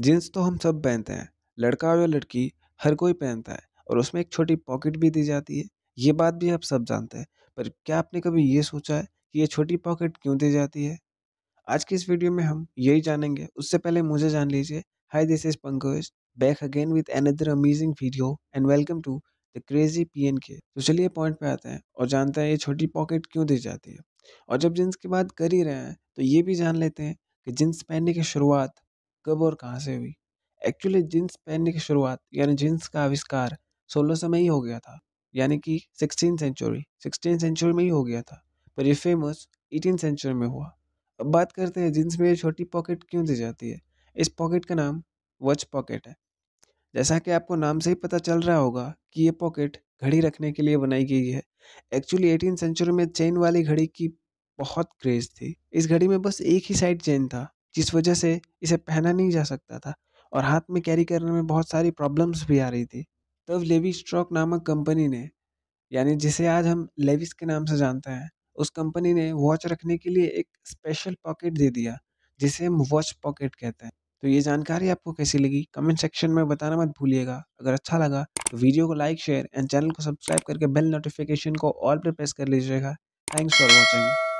jeans तो हम सब पहनते हैं लड़का या लड़की हर कोई पहनता है और उसमें एक छोटी पॉकेट भी दी जाती है ये बात भी आप सब जानते हैं पर क्या आपने कभी ये सोचा है कि ये छोटी पॉकेट क्यों दी जाती है आज की इस वीडियो में हम यही जानेंगे उससे पहले मुझे जान लीजिए hi this is Pankaj back again with another amazing video and welcome to the crazy P N K तो चलिए पॉइंट पे आते हैं और जानते हैं ये छोटी पॉकेट क्यों दी जाती है और जब जींस की बात कर ही रहे हैं तो ये भी जान लेते हैं कि जींस पहनने की शुरुआत कब और कहाँ से हुई एक्चुअली जीन्स पहनने की शुरुआत यानी जीन्स का आविष्कार सोलह सौ में ही हो गया था यानी कि सिक्सटीन सेंचुरी सिक्सटीन सेंचुरी में ही हो गया था पर ये फेमस एटीन सेंचुरी में हुआ अब बात करते हैं जीन्स में ये छोटी पॉकेट क्यों दी जाती है इस पॉकेट का नाम वॉच पॉकेट है जैसा कि आपको नाम से ही पता चल रहा होगा कि ये पॉकेट घड़ी रखने के लिए बनाई गई है एक्चुअली एटीन सेंचुरी में चेन वाली घड़ी की बहुत क्रेज़ थी इस घड़ी में बस एक ही साइड चेन था जिस वजह से इसे पहना नहीं जा सकता था और हाथ में कैरी करने में बहुत सारी प्रॉब्लम्स भी आ रही थी तब लेवी स्ट्रॉक नामक कंपनी ने यानी जिसे आज हम लेविस के नाम से जानते हैं उस कंपनी ने वॉच रखने के लिए एक स्पेशल पॉकेट दे दिया जिसे हम वॉच पॉकेट कहते हैं तो ये जानकारी आपको कैसी लगी कमेंट सेक्शन में बताना मत भूलिएगा अगर अच्छा लगा तो वीडियो को लाइक शेयर एंड चैनल को सब्सक्राइब करके बेल नोटिफिकेशन को ऑल पर प्रेस कर लीजिएगा थैंक्स फॉर वॉचिंग